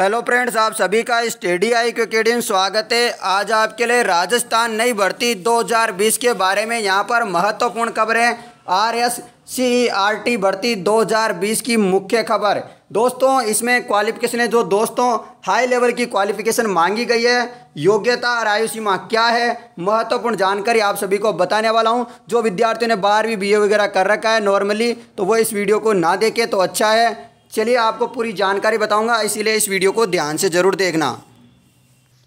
hello friends आप सभी का स्टेडी आई क्रिकेट स्वागत है आज आपके लिए राजस्थान नई भर्ती 2020 के बारे में यहां पर महत्वपूर्ण खबरें R S C R T भर्ती 2020 की मुख्य खबर दोस्तों इसमें क्वालिफिकेशन है जो दोस्तों हाई लेवल की क्वालिफिकेशन मांगी गई है योग्यता और आयु सीमा क्या है महत्वपूर्ण जानकारी आप सभी को बताने वाला हूं जो विद्यार्थियों ने बारहवीं बी वगैरह कर रखा है नॉर्मली तो वो इस वीडियो को ना देखे तो अच्छा है चलिए आपको पूरी जानकारी बताऊंगा इसीलिए इस वीडियो को ध्यान से ज़रूर देखना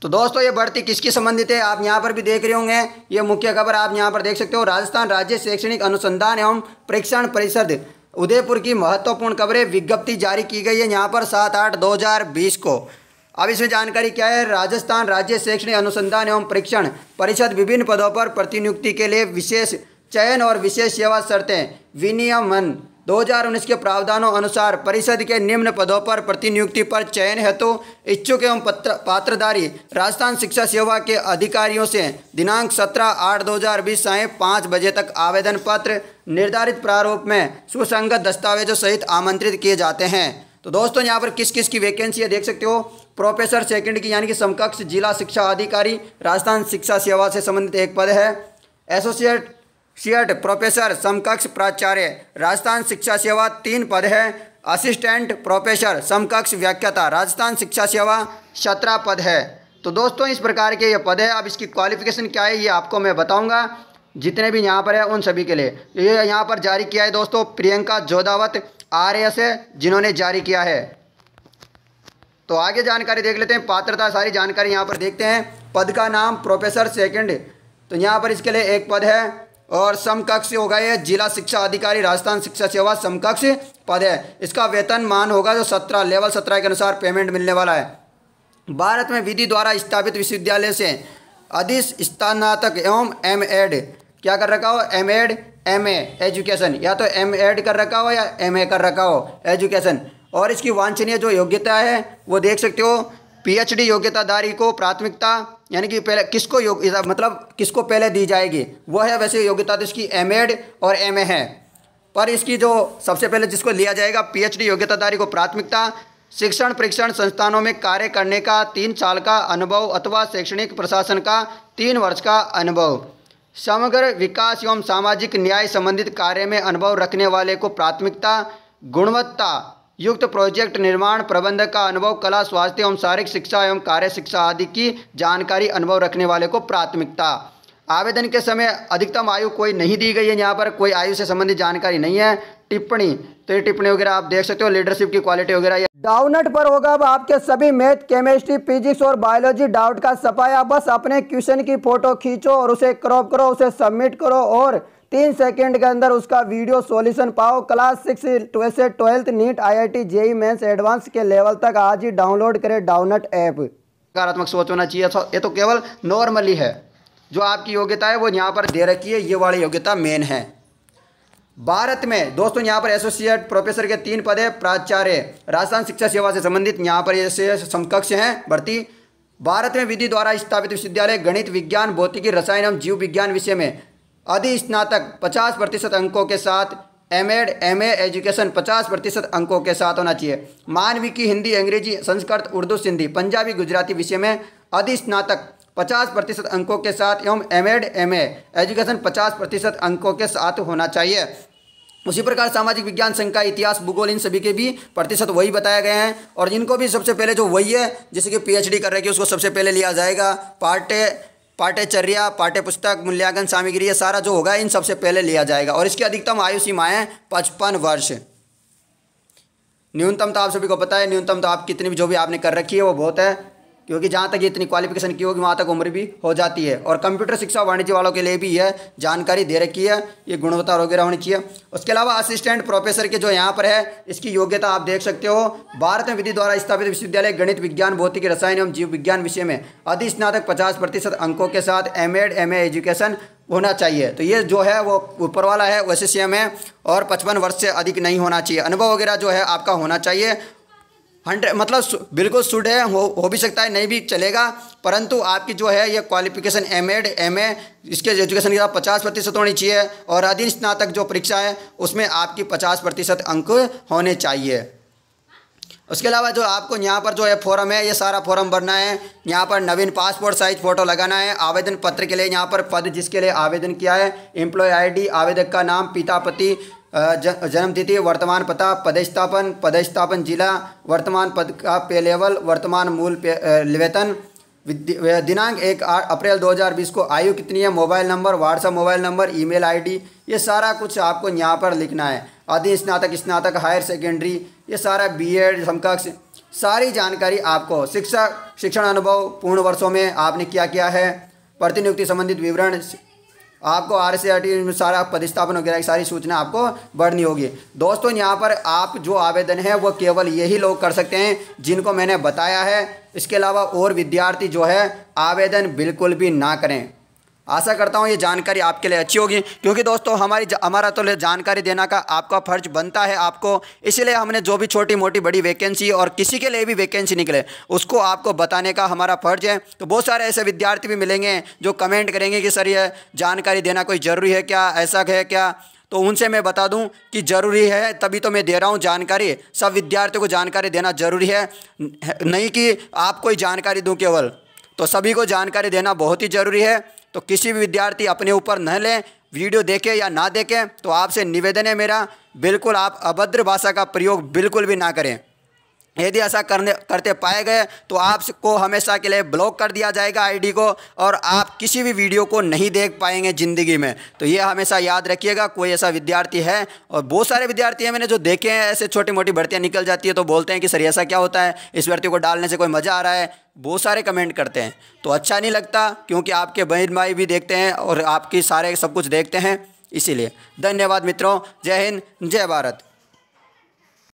तो दोस्तों ये बढ़ती किसकी संबंधित है आप यहाँ पर भी देख रहे होंगे ये मुख्य खबर आप यहाँ पर देख सकते हो राजस्थान राज्य शैक्षणिक अनुसंधान एवं परीक्षण परिषद उदयपुर की महत्वपूर्ण खबरें विज्ञप्ति जारी की गई है यहाँ पर सात आठ दो हज़ार बीस को अब इसमें जानकारी क्या है राजस्थान राज्य शैक्षणिक अनुसंधान एवं परीक्षण परिषद विभिन्न पदों पर प्रतिनियुक्ति के लिए विशेष चयन और विशेष सेवा शर्तें विनियमन 2019 के प्रावधानों अनुसार परिषद के निम्न पदों पर प्रतिनियुक्ति पर चयन हेतु इच्छुक एवं पात्रधारी राजस्थान शिक्षा सेवा के अधिकारियों से दिनांक 17 आठ 2020 साय पाँच बजे तक आवेदन पत्र निर्धारित प्रारूप में सुसंगत दस्तावेजों सहित आमंत्रित किए जाते हैं तो दोस्तों यहाँ पर किस किस की वैकेंसी है देख सकते हो प्रोफेसर सेकंड की यानी कि समकक्ष जिला शिक्षा अधिकारी राजस्थान शिक्षा सेवा से संबंधित एक पद है एसोसिएट सीएट प्रोफेसर समकक्ष प्राचार्य राजस्थान शिक्षा सेवा तीन पद है असिस्टेंट प्रोफेसर समकक्ष व्याख्याता राजस्थान शिक्षा सेवा सत्रह पद है तो दोस्तों इस प्रकार के ये पद है अब इसकी क्वालिफिकेशन क्या है ये आपको मैं बताऊंगा जितने भी यहाँ पर है उन सभी के लिए तो ये यहाँ पर जारी किया है दोस्तों प्रियंका जोदावत आर एस है जिन्होंने जारी किया है तो आगे जानकारी देख लेते हैं पात्रता सारी जानकारी यहाँ पर देखते हैं पद का नाम प्रोफेसर सेकेंड तो यहाँ पर इसके लिए एक पद है और समकक्ष होगा ये जिला शिक्षा अधिकारी राजस्थान शिक्षा सेवा समकक्ष पद है इसका वेतन मान होगा जो सत्रह लेवल सत्रह के अनुसार पेमेंट मिलने वाला है भारत में विधि द्वारा स्थापित विश्वविद्यालय से अधिस स्थानातक एवं एम एड क्या कर रखा हो M Ed M A education या तो एम एड कर रखा हो या एम ए कर रखा हो एजुकेशन और इसकी वांछनीय जो योग्यता है वो देख सकते हो पीएचडी योग्यताधारी को प्राथमिकता यानी कि पहले किसको योग मतलब किसको पहले दी जाएगी वह है वैसे योग्यता तो इसकी एम एड और एम ए है पर इसकी जो सबसे पहले जिसको लिया जाएगा पीएचडी योग्यताधारी को प्राथमिकता शिक्षण प्रशिक्षण संस्थानों में कार्य करने का तीन साल का अनुभव अथवा शैक्षणिक प्रशासन का तीन वर्ष का अनुभव समग्र विकास एवं सामाजिक न्याय संबंधित कार्य में अनुभव रखने वाले को प्राथमिकता गुणवत्ता युक्त प्रोजेक्ट निर्माण प्रबंधक का अनुभव कला स्वास्थ्य एवं शारीरिक शिक्षा एवं कार्य शिक्षा आदि की जानकारी अनुभव रखने वाले को प्राथमिकता आवेदन के समय अधिकतम आयु कोई नहीं दी गई है यहाँ पर कोई आयु से संबंधित जानकारी नहीं है टिप्पणी तो ये टिप्पणी वगैरह आप देख सकते हो लीडरशिप की क्वालिटी वगैरह डाउनट पर होगा अब आपके सभी मैथ केमिस्ट्री फिजिक्स और बायोलॉजी डाउट का सफाया बस अपने क्वेश्चन की फोटो खींचो और उसे क्रॉप करो उसे सबमिट करो और तीन सेकेंड के अंदर उसका वीडियो सॉल्यूशन पाओ क्लास सिक्स ट्वेल्थ से twelfth NEET IIT JEE advance के लेवल तक आज ही डाउनलोड करें डाउनट ऐप सकारात्मक सोच होना चाहिए अच्छा, ये तो केवल नॉर्मली है जो आपकी योग्यता है वो यहाँ पर दे रखी है ये वाली योग्यता मेन है भारत में दोस्तों यहाँ पर एसोसिएट प्रोफेसर के तीन पद है प्राचार्य राजस्थान शिक्षा सेवा से संबंधित यहाँ पर ऐसे समकक्ष हैं भर्ती भारत में विधि द्वारा स्थापित विश्वविद्यालय गणित विज्ञान भौतिकी रसायन एवं जीव विज्ञान विषय में आदि स्नातक पचास प्रतिशत अंकों के साथ एम एड एम एजुकेशन पचास प्रतिशत अंकों के साथ होना चाहिए मानविकी हिंदी अंग्रेजी संस्कृत उर्दू सिंधी पंजाबी गुजराती विषय में अधिस्नातक पचास प्रतिशत अंकों के साथ एवं एम एड एम एजुकेशन पचास प्रतिशत अंकों के साथ होना चाहिए उसी प्रकार सामाजिक विज्ञान संघ का इतिहास भूगोल इन सभी के भी प्रतिशत वही बताए गए हैं और जिनको भी सबसे पहले जो वही है जैसे कि पीएचडी कर रहे हैं उसको सबसे पहले लिया जाएगा पार्ट पाठ्यचर्या पाठ्यपुस्तक मूल्यांकन सामग्री ये सारा जो होगा इन सबसे पहले लिया जाएगा और इसकी अधिकतम आयु सीमाएँ पचपन वर्ष न्यूनतम तो आप सभी को पता है न्यूनतम तो आप कितनी भी जो भी आपने कर रखी है वो बहुत है क्योंकि जहाँ तक इतनी क्वालिफिकेशन की होगी वहाँ तक उम्र भी हो जाती है और कंप्यूटर शिक्षा वाणिज्य वालों के लिए भी यह जानकारी दे रखी है ये गुणवत्ता वगैरह होनी चाहिए उसके अलावा असिस्टेंट प्रोफेसर के जो यहाँ पर है इसकी योग्यता आप देख सकते हो भारत में विधि द्वारा स्थापित विश्वविद्यालय गणित विज्ञान भौतिक रसायन एवं जीव विज्ञान विषय में अधिस्नातक पचास प्रतिशत अंकों के साथ एम एड एम एजुकेशन होना चाहिए तो ये जो है वो ऊपर वाला है वैसे सी एम है और पचपन वर्ष से अधिक नहीं होना चाहिए अनुभव वगैरह जो है आपका होना चाहिए हंड्रेड मतलब बिल्कुल शुड है हो हो भी सकता है नहीं भी चलेगा परंतु आपकी जो है ये qualification M Ed M A इसके एजुकेशन के साथ पचास प्रतिशत होनी चाहिए और अधीन स्नातक जो परीक्षा है उसमें आपकी पचास प्रतिशत अंक होने चाहिए उसके अलावा जो आपको यहाँ पर जो है फॉरम है ये सारा फॉरम भरना है यहाँ पर नवीन पासपोर्ट साइज फ़ोटो लगाना है आवेदन पत्र के लिए यहाँ पर पद जिसके लिए आवेदन किया है एम्प्लॉय आईडी आवेदक का नाम पिता पति जन्म तिथि वर्तमान पता पदस्थापन पदस्थापन जिला वर्तमान पद का पे लेवल वर्तमान मूल वेतन दिनांक एक आठ अप्रैल 2020 को आयु कितनी है mobile number WhatsApp mobile number email ID ये सारा कुछ आपको यहाँ पर लिखना है आदि स्नातक स्नातक हायर सेकेंडरी ये सारा बीएड समकक्ष सारी जानकारी आपको शिक्षा शिक्षण अनुभव पूर्ण वर्षों में आपने क्या किया है प्रतिनियुक्ति संबंधित विवरण आपको आर सी आर टी सारा पदस्थापन वगैरह की सारी सूचना आपको बढ़नी होगी दोस्तों यहाँ पर आप जो आवेदन है वो केवल यही लोग कर सकते हैं जिनको मैंने बताया है इसके अलावा और विद्यार्थी जो है आवेदन बिल्कुल भी ना करें आशा करता हूँ ये जानकारी आपके लिए अच्छी होगी क्योंकि दोस्तों हमारी हमारा तो जानकारी देना का आपका फ़र्ज बनता है आपको इसीलिए हमने जो भी छोटी मोटी बड़ी वैकेंसी और किसी के लिए भी वैकेंसी निकले उसको आपको बताने का हमारा फ़र्ज है तो बहुत सारे ऐसे विद्यार्थी भी मिलेंगे जो कमेंट करेंगे कि सर ये जानकारी देना कोई ज़रूरी है क्या ऐसा है क्या तो उनसे मैं बता दूं कि ज़रूरी है तभी तो मैं दे रहा हूं जानकारी सब विद्यार्थियों को जानकारी देना ज़रूरी है नहीं कि आप कोई जानकारी दूं केवल तो सभी को जानकारी देना बहुत ही ज़रूरी है तो किसी भी विद्यार्थी अपने ऊपर न लें वीडियो देखें या ना देखें तो आपसे निवेदन है मेरा बिल्कुल आप अभद्र भाषा का प्रयोग बिल्कुल भी ना करें यदि ऐसा करने करते पाए गए तो आपको हमेशा के लिए ब्लॉक कर दिया जाएगा आईडी को और आप किसी भी वीडियो को नहीं देख पाएंगे ज़िंदगी में तो ये हमेशा याद रखिएगा कोई ऐसा विद्यार्थी है और बहुत सारे विद्यार्थी हैं मैंने जो देखे हैं ऐसे छोटी मोटी भर्तियाँ निकल जाती है तो बोलते हैं कि सर ऐसा क्या होता है इस भर्ती को डालने से कोई मज़ा आ रहा है बहुत सारे कमेंट करते हैं तो अच्छा नहीं लगता क्योंकि आपके बहन भाई भी देखते हैं और आपकी सारे सब कुछ देखते हैं इसीलिए धन्यवाद मित्रों जय हिंद जय भारत